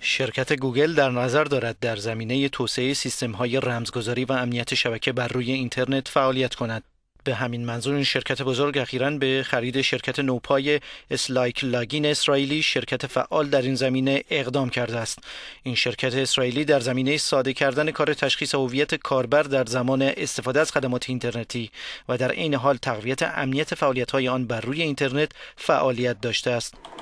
شرکت گوگل در نظر دارد در زمینه توسعه سیستم های رمزگذاری و امنیت شبکه بر روی اینترنت فعالیت کند. به همین منظور این شرکت بزرگ اخیرا به خرید شرکت نوپای اسلایک لاگین اسرائیلی شرکت فعال در این زمینه اقدام کرده است این شرکت اسرائیلی در زمینه ساده کردن کار تشخیص هویت کاربر در زمان استفاده از خدمات اینترنتی و در عین حال تقویت امنیت فعالیت‌های آن بر روی اینترنت فعالیت داشته است